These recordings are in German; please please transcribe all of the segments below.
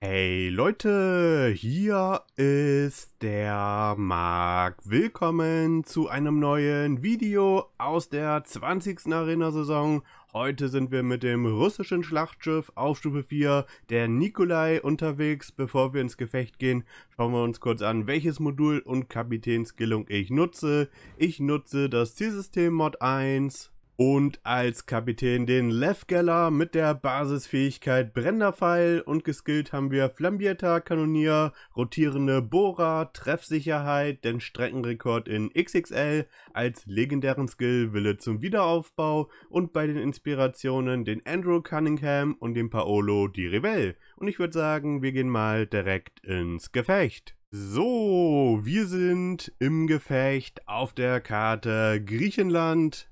Hey Leute, hier ist der Marc. Willkommen zu einem neuen Video aus der 20. Arena-Saison. Heute sind wir mit dem russischen Schlachtschiff auf Stufe 4, der Nikolai, unterwegs. Bevor wir ins Gefecht gehen, schauen wir uns kurz an, welches Modul und Kapitänskillung ich nutze. Ich nutze das Zielsystem Mod 1, und als Kapitän den Lev Geller mit der Basisfähigkeit Brennerpfeil und geskillt haben wir Flambierter Kanonier, rotierende Bohrer, Treffsicherheit, den Streckenrekord in XXL, als legendären Skill Wille zum Wiederaufbau und bei den Inspirationen den Andrew Cunningham und den Paolo Di Rebell. Und ich würde sagen, wir gehen mal direkt ins Gefecht. So, wir sind im Gefecht auf der Karte Griechenland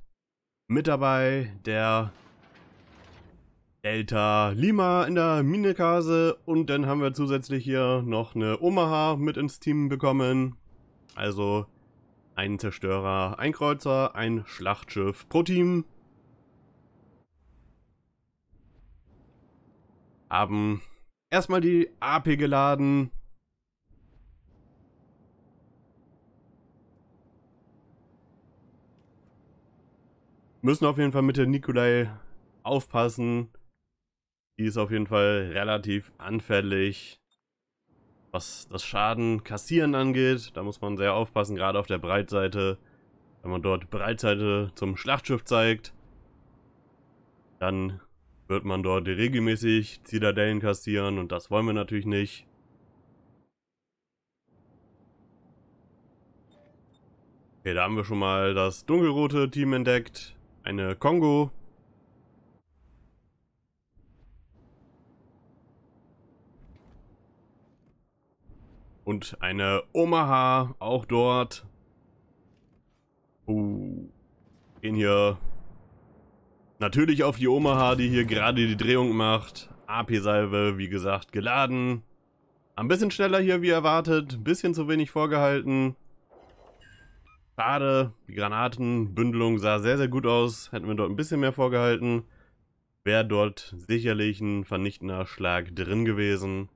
mit dabei der Delta Lima in der Minekase und dann haben wir zusätzlich hier noch eine Omaha mit ins Team bekommen. Also ein Zerstörer, ein Kreuzer, ein Schlachtschiff pro Team. Haben erstmal die AP geladen, Müssen auf jeden Fall mit der Nikolai aufpassen. Die ist auf jeden Fall relativ anfällig, was das Schaden kassieren angeht. Da muss man sehr aufpassen, gerade auf der Breitseite. Wenn man dort Breitseite zum Schlachtschiff zeigt, dann wird man dort regelmäßig Zitadellen kassieren und das wollen wir natürlich nicht. Okay, da haben wir schon mal das dunkelrote Team entdeckt. Eine Kongo. Und eine Omaha, auch dort. Uh, gehen hier natürlich auf die Omaha, die hier gerade die Drehung macht. AP-Salve, wie gesagt, geladen. Ein bisschen schneller hier wie erwartet, ein bisschen zu wenig vorgehalten. Schade, die Granatenbündelung sah sehr, sehr gut aus. Hätten wir dort ein bisschen mehr vorgehalten, wäre dort sicherlich ein vernichtender Schlag drin gewesen.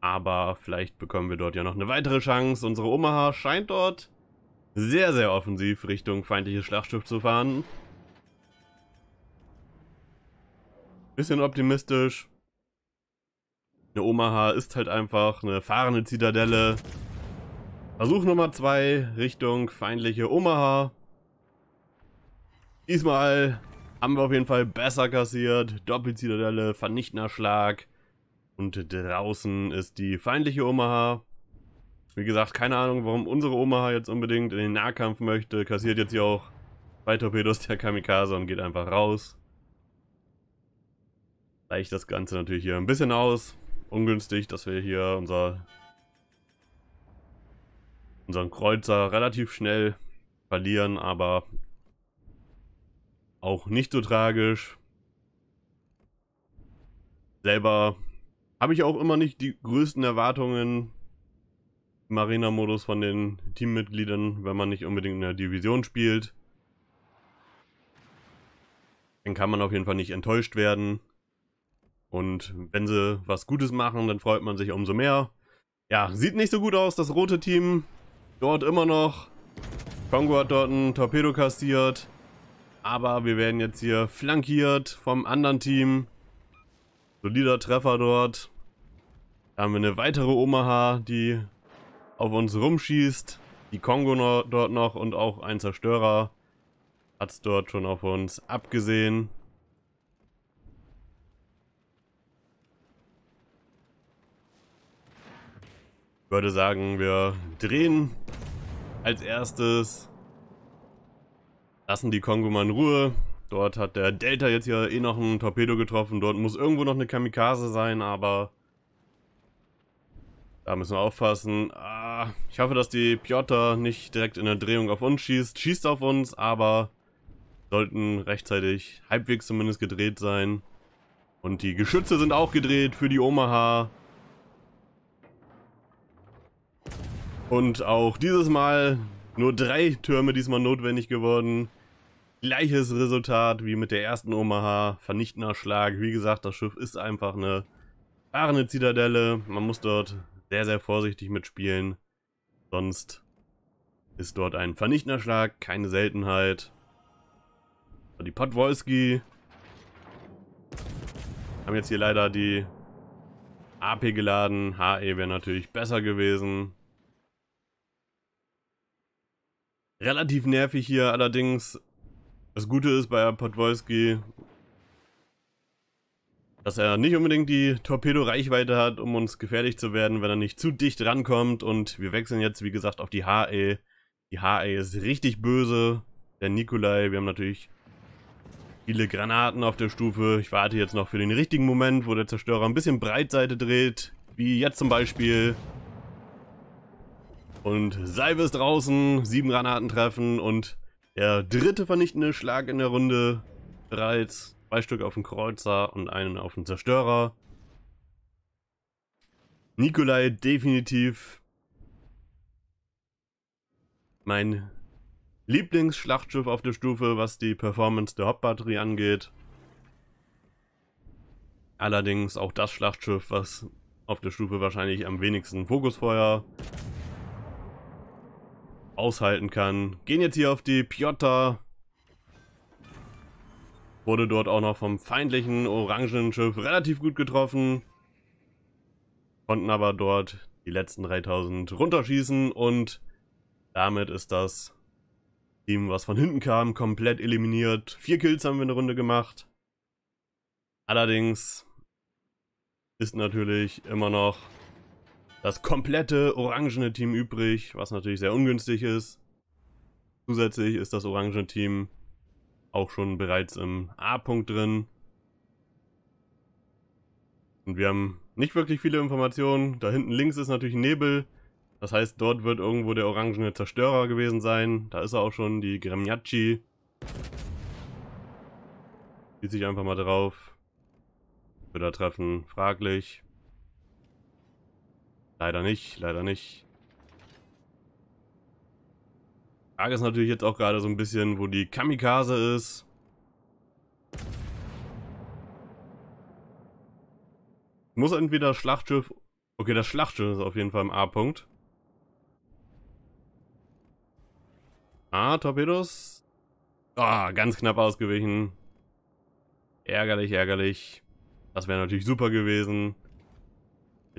Aber vielleicht bekommen wir dort ja noch eine weitere Chance. Unsere Omaha scheint dort sehr, sehr offensiv Richtung feindliches Schlachtschiff zu fahren. Bisschen optimistisch. Eine Omaha ist halt einfach eine fahrende Zitadelle. Versuch Nummer 2 Richtung feindliche Omaha. Diesmal haben wir auf jeden Fall besser kassiert. Doppelzitadelle, vernichtender Schlag. Und draußen ist die feindliche Omaha. Wie gesagt, keine Ahnung, warum unsere Omaha jetzt unbedingt in den Nahkampf möchte. Kassiert jetzt hier auch zwei Torpedos der Kamikaze und geht einfach raus. Reicht das Ganze natürlich hier ein bisschen aus. Ungünstig, dass wir hier unser unseren Kreuzer relativ schnell verlieren, aber auch nicht so tragisch. Selber habe ich auch immer nicht die größten Erwartungen im Arena-Modus von den Teammitgliedern, wenn man nicht unbedingt in der Division spielt. Dann kann man auf jeden Fall nicht enttäuscht werden. Und wenn sie was Gutes machen, dann freut man sich umso mehr. Ja, sieht nicht so gut aus, das rote Team. Dort immer noch. Kongo hat dort ein Torpedo kassiert. Aber wir werden jetzt hier flankiert vom anderen Team. Solider Treffer dort. Da haben wir eine weitere Omaha, die auf uns rumschießt. Die Kongo dort noch und auch ein Zerstörer hat es dort schon auf uns abgesehen. Ich würde sagen, wir drehen als erstes. Lassen die Kongo mal in Ruhe. Dort hat der Delta jetzt hier eh noch einen Torpedo getroffen. Dort muss irgendwo noch eine Kamikaze sein, aber... Da müssen wir aufpassen. Ah, ich hoffe, dass die Piotr nicht direkt in der Drehung auf uns schießt. Schießt auf uns, aber sollten rechtzeitig halbwegs zumindest gedreht sein. Und die Geschütze sind auch gedreht für die Omaha. Und auch dieses Mal nur drei Türme diesmal notwendig geworden. Gleiches Resultat wie mit der ersten Omaha, vernichtender Schlag. Wie gesagt, das Schiff ist einfach eine fahrende Zitadelle. Man muss dort sehr, sehr vorsichtig mitspielen. Sonst ist dort ein vernichtender Schlag, keine Seltenheit. Die Podwolski haben jetzt hier leider die AP geladen. HE wäre natürlich besser gewesen. Relativ nervig hier allerdings. Das Gute ist bei Podwolski, dass er nicht unbedingt die Torpedo-Reichweite hat, um uns gefährlich zu werden, wenn er nicht zu dicht rankommt. Und wir wechseln jetzt, wie gesagt, auf die HE. Die HE ist richtig böse. Der Nikolai, wir haben natürlich viele Granaten auf der Stufe. Ich warte jetzt noch für den richtigen Moment, wo der Zerstörer ein bisschen Breitseite dreht. Wie jetzt zum Beispiel. Und Salve ist draußen, sieben Granaten treffen und der dritte vernichtende Schlag in der Runde bereits. Zwei Stück auf den Kreuzer und einen auf den Zerstörer. Nikolai definitiv mein Lieblingsschlachtschiff auf der Stufe, was die Performance der Hauptbatterie angeht. Allerdings auch das Schlachtschiff, was auf der Stufe wahrscheinlich am wenigsten Fokusfeuer aushalten kann. Gehen jetzt hier auf die Piotta. Wurde dort auch noch vom feindlichen orangenen Schiff relativ gut getroffen. Konnten aber dort die letzten 3000 runterschießen und damit ist das Team, was von hinten kam, komplett eliminiert. Vier Kills haben wir eine Runde gemacht. Allerdings ist natürlich immer noch das komplette orangene Team übrig, was natürlich sehr ungünstig ist. Zusätzlich ist das orangene Team auch schon bereits im A-Punkt drin. Und wir haben nicht wirklich viele Informationen. Da hinten links ist natürlich Nebel. Das heißt, dort wird irgendwo der orangene Zerstörer gewesen sein. Da ist er auch schon, die Gremjaci. Schieße ich einfach mal drauf. Wird er treffen? Fraglich. Leider nicht, leider nicht. Frage ist natürlich jetzt auch gerade so ein bisschen, wo die Kamikaze ist. Muss entweder Schlachtschiff... Okay, das Schlachtschiff ist auf jeden Fall im A-Punkt. Ah, Torpedos. Ah, ganz knapp ausgewichen. Ärgerlich, ärgerlich. Das wäre natürlich super gewesen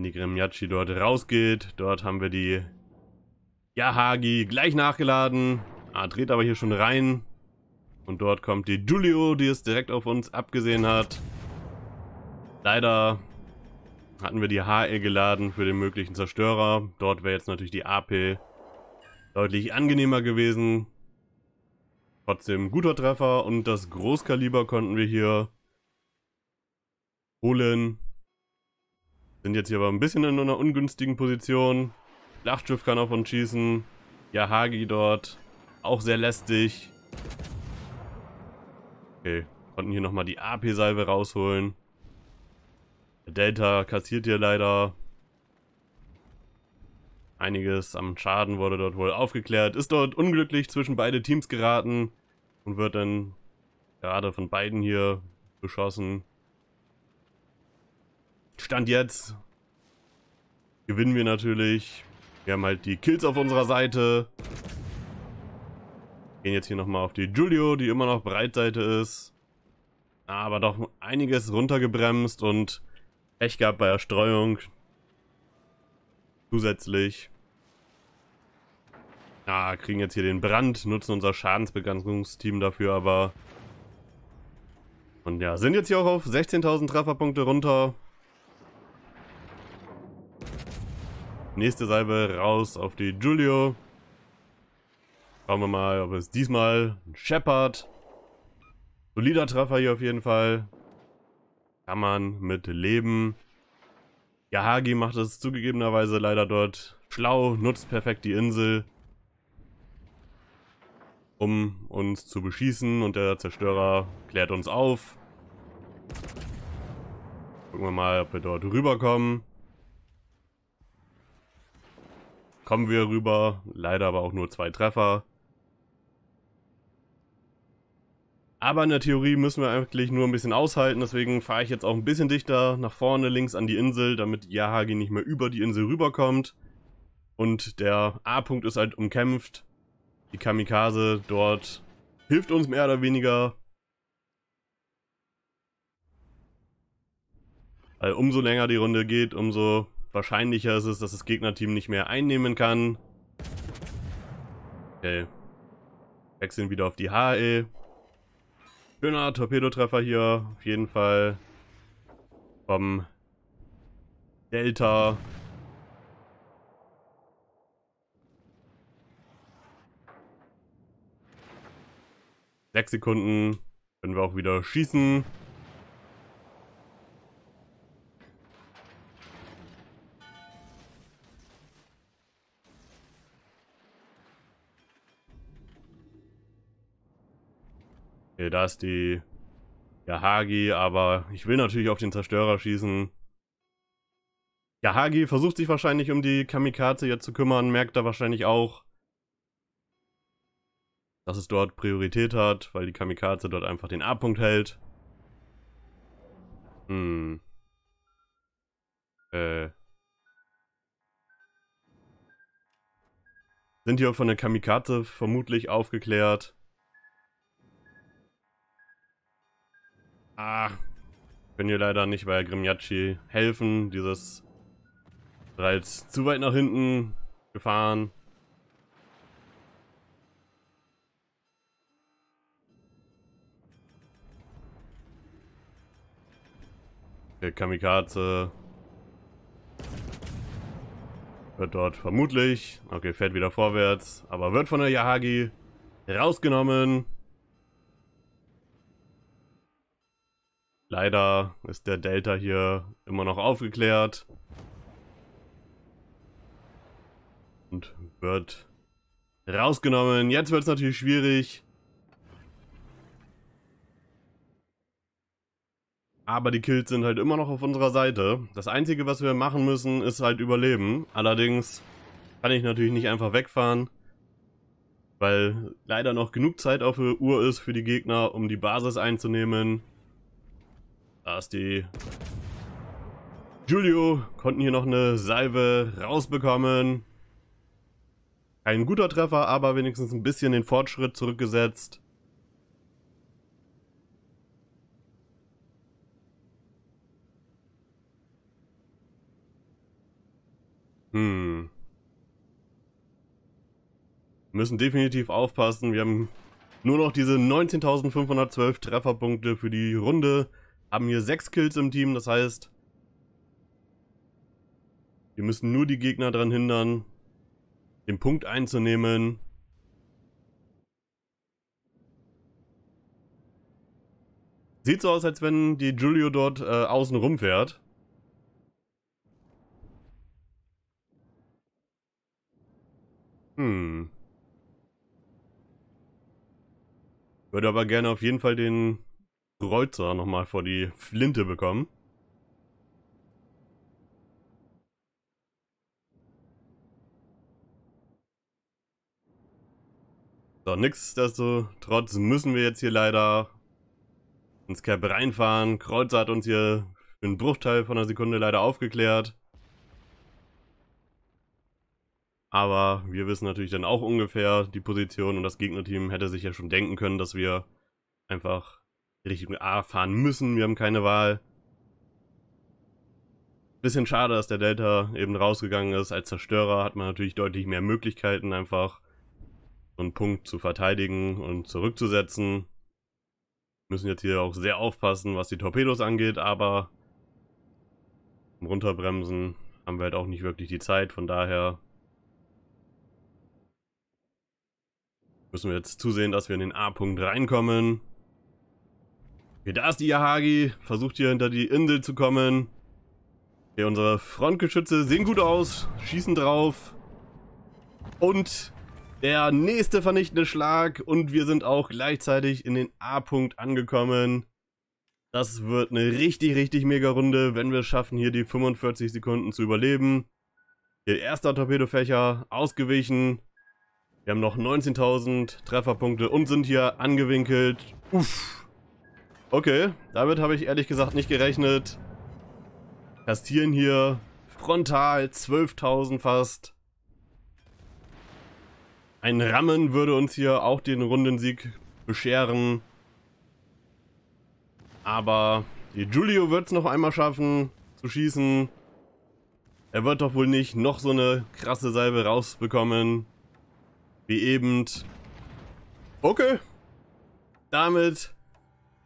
wenn die Gremiacci dort rausgeht. Dort haben wir die Yahagi gleich nachgeladen. Ah, dreht aber hier schon rein. Und dort kommt die Julio, die es direkt auf uns abgesehen hat. Leider hatten wir die HE geladen für den möglichen Zerstörer. Dort wäre jetzt natürlich die AP deutlich angenehmer gewesen. Trotzdem guter Treffer und das Großkaliber konnten wir hier holen. Sind jetzt hier aber ein bisschen in einer ungünstigen Position. Lachtschiff kann auf uns schießen. Yahagi dort. Auch sehr lästig. Okay, konnten hier nochmal die AP-Salve rausholen. Der Delta kassiert hier leider. Einiges am Schaden wurde dort wohl aufgeklärt. Ist dort unglücklich zwischen beide Teams geraten. Und wird dann gerade von beiden hier beschossen. Stand jetzt gewinnen wir natürlich. Wir haben halt die Kills auf unserer Seite. Gehen jetzt hier nochmal auf die Giulio, die immer noch Breitseite ist. Aber doch einiges runtergebremst und Pech gehabt bei der Streuung. Zusätzlich. Ja, kriegen jetzt hier den Brand, nutzen unser Schadensbegrenzungsteam dafür aber. Und ja, sind jetzt hier auch auf 16.000 Trefferpunkte runter. Nächste Salbe raus auf die Julio. Schauen wir mal, ob es diesmal ein Shepard. Solider Treffer hier auf jeden Fall. Kann man mit leben. Yahagi macht es zugegebenerweise leider dort schlau, nutzt perfekt die Insel, um uns zu beschießen und der Zerstörer klärt uns auf. Gucken wir mal, ob wir dort rüberkommen. kommen wir rüber. Leider aber auch nur zwei Treffer. Aber in der Theorie müssen wir eigentlich nur ein bisschen aushalten, deswegen fahre ich jetzt auch ein bisschen dichter nach vorne links an die Insel, damit Yahagi nicht mehr über die Insel rüberkommt. Und der A-Punkt ist halt umkämpft. Die Kamikaze dort hilft uns mehr oder weniger. Weil umso länger die Runde geht, umso wahrscheinlicher ist es, dass das Gegnerteam nicht mehr einnehmen kann. Okay. Wechseln wieder auf die HE. Schöner Torpedotreffer hier, auf jeden Fall. Vom Delta. Sechs Sekunden können wir auch wieder schießen. Okay, da ist die Yahagi, aber ich will natürlich auf den Zerstörer schießen. Yahagi versucht sich wahrscheinlich um die Kamikaze jetzt zu kümmern, merkt da wahrscheinlich auch, dass es dort Priorität hat, weil die Kamikaze dort einfach den A-Punkt hält. Hm. Äh. Sind hier von der Kamikaze vermutlich aufgeklärt. Ah, können hier leider nicht bei Grimjacci helfen. Dieses bereits zu weit nach hinten gefahren. Der Kamikaze wird dort vermutlich, okay, fährt wieder vorwärts, aber wird von der Yahagi rausgenommen. Leider ist der Delta hier immer noch aufgeklärt. Und wird rausgenommen. Jetzt wird es natürlich schwierig. Aber die Kills sind halt immer noch auf unserer Seite. Das Einzige, was wir machen müssen, ist halt überleben. Allerdings kann ich natürlich nicht einfach wegfahren, weil leider noch genug Zeit auf der Uhr ist für die Gegner, um die Basis einzunehmen. Da ist die. Julio konnten hier noch eine Salve rausbekommen. Ein guter Treffer, aber wenigstens ein bisschen den Fortschritt zurückgesetzt. Hm. Müssen definitiv aufpassen. Wir haben nur noch diese 19.512 Trefferpunkte für die Runde. Haben hier sechs Kills im Team, das heißt, wir müssen nur die Gegner daran hindern, den Punkt einzunehmen. Sieht so aus, als wenn die Giulio dort äh, außen rumfährt. Hm. Würde aber gerne auf jeden Fall den Kreuzer nochmal vor die Flinte bekommen. So, nichtsdestotrotz müssen wir jetzt hier leider ins Cap reinfahren. Kreuzer hat uns hier für einen Bruchteil von einer Sekunde leider aufgeklärt. Aber wir wissen natürlich dann auch ungefähr die Position und das Gegnerteam hätte sich ja schon denken können, dass wir einfach Richtung A fahren müssen. Wir haben keine Wahl. Bisschen schade, dass der Delta eben rausgegangen ist. Als Zerstörer hat man natürlich deutlich mehr Möglichkeiten, einfach so einen Punkt zu verteidigen und zurückzusetzen. Müssen jetzt hier auch sehr aufpassen, was die Torpedos angeht, aber zum Runterbremsen haben wir halt auch nicht wirklich die Zeit. Von daher müssen wir jetzt zusehen, dass wir in den A-Punkt reinkommen. Okay, da ist die Yahagi. Versucht hier hinter die Insel zu kommen. Okay, unsere Frontgeschütze sehen gut aus. Schießen drauf. Und der nächste vernichtende Schlag. Und wir sind auch gleichzeitig in den A-Punkt angekommen. Das wird eine richtig, richtig mega Runde, wenn wir es schaffen, hier die 45 Sekunden zu überleben. Hier erster Torpedofächer ausgewichen. Wir haben noch 19.000 Trefferpunkte und sind hier angewinkelt. Uff. Okay, damit habe ich ehrlich gesagt nicht gerechnet. Kastieren hier frontal 12.000 fast. Ein Rammen würde uns hier auch den Rundensieg bescheren. Aber die Giulio wird es noch einmal schaffen zu schießen. Er wird doch wohl nicht noch so eine krasse Salbe rausbekommen. Wie eben. Okay. Damit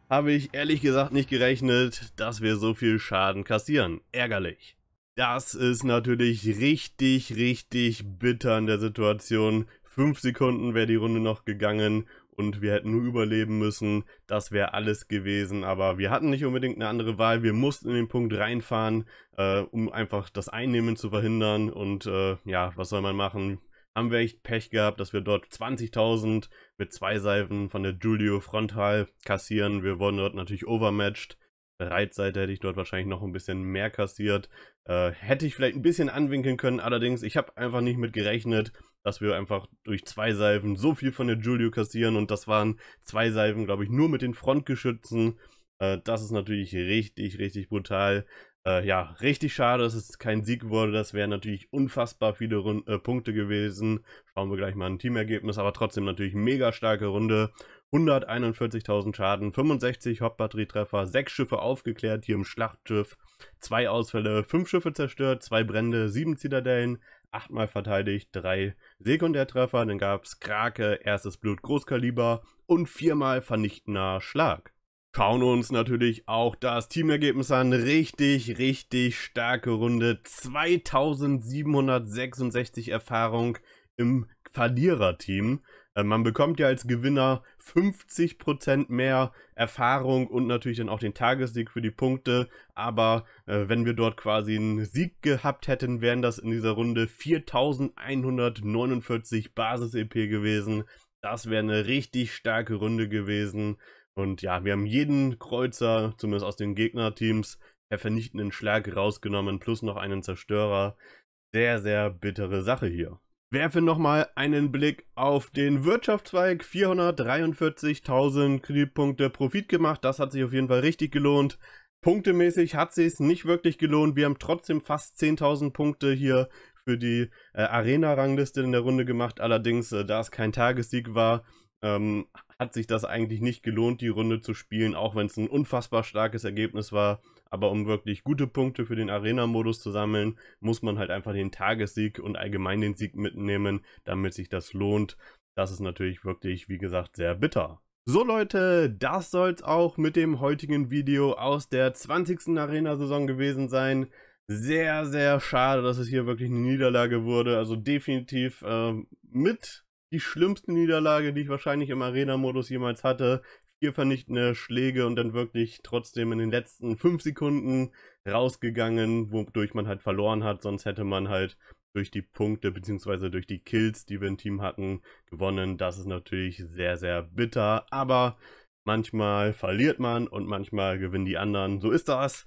habe ich ehrlich gesagt nicht gerechnet, dass wir so viel Schaden kassieren. Ärgerlich. Das ist natürlich richtig, richtig bitter in der Situation. Fünf Sekunden wäre die Runde noch gegangen und wir hätten nur überleben müssen. Das wäre alles gewesen. Aber wir hatten nicht unbedingt eine andere Wahl. Wir mussten in den Punkt reinfahren, äh, um einfach das Einnehmen zu verhindern. Und äh, ja, was soll man machen? haben wir echt Pech gehabt, dass wir dort 20.000 mit zwei Seifen von der Julio Frontal kassieren. Wir wurden dort natürlich overmatched. Reitseite hätte ich dort wahrscheinlich noch ein bisschen mehr kassiert. Äh, hätte ich vielleicht ein bisschen anwinkeln können, allerdings, ich habe einfach nicht mit gerechnet, dass wir einfach durch zwei Seifen so viel von der Julio kassieren und das waren zwei Seifen, glaube ich, nur mit den Frontgeschützen. Äh, das ist natürlich richtig, richtig brutal. Äh, ja, richtig schade, dass es kein Sieg wurde. Das wären natürlich unfassbar viele Rund äh, Punkte gewesen. Schauen wir gleich mal ein Teamergebnis, aber trotzdem natürlich mega starke Runde. 141.000 Schaden, 65 Hauptbatterietreffer, 6 Schiffe aufgeklärt hier im Schlachtschiff, 2 Ausfälle, 5 Schiffe zerstört, 2 Brände, 7 Zitadellen, 8 mal verteidigt, 3 Sekundärtreffer, dann gab es Krake, erstes Blut Großkaliber und 4 mal vernichtender Schlag schauen uns natürlich auch das Teamergebnis an. Richtig, richtig starke Runde. 2766 Erfahrung im Verliererteam. Äh, man bekommt ja als Gewinner 50% mehr Erfahrung und natürlich dann auch den Tagessieg für die Punkte. Aber äh, wenn wir dort quasi einen Sieg gehabt hätten, wären das in dieser Runde 4149 Basis-EP gewesen. Das wäre eine richtig starke Runde gewesen. Und ja, wir haben jeden Kreuzer, zumindest aus den Gegnerteams, der vernichtenden Schlag rausgenommen, plus noch einen Zerstörer. Sehr, sehr bittere Sache hier. Werfe nochmal einen Blick auf den Wirtschaftszweig. 443.000 Kreditpunkte Profit gemacht. Das hat sich auf jeden Fall richtig gelohnt. Punktemäßig hat sich nicht wirklich gelohnt. Wir haben trotzdem fast 10.000 Punkte hier für die äh, Arena-Rangliste in der Runde gemacht. Allerdings, äh, da es kein Tagessieg war, ähm, hat sich das eigentlich nicht gelohnt, die Runde zu spielen, auch wenn es ein unfassbar starkes Ergebnis war. Aber um wirklich gute Punkte für den Arena-Modus zu sammeln, muss man halt einfach den Tagessieg und allgemein den Sieg mitnehmen, damit sich das lohnt. Das ist natürlich wirklich, wie gesagt, sehr bitter. So Leute, das soll's auch mit dem heutigen Video aus der 20. Arena-Saison gewesen sein sehr, sehr schade, dass es hier wirklich eine Niederlage wurde. Also definitiv äh, mit die schlimmste Niederlage, die ich wahrscheinlich im Arena-Modus jemals hatte. Vier vernichtende Schläge und dann wirklich trotzdem in den letzten fünf Sekunden rausgegangen, wodurch man halt verloren hat. Sonst hätte man halt durch die Punkte bzw. durch die Kills, die wir im Team hatten, gewonnen. Das ist natürlich sehr, sehr bitter. Aber manchmal verliert man und manchmal gewinnen die anderen. So ist das.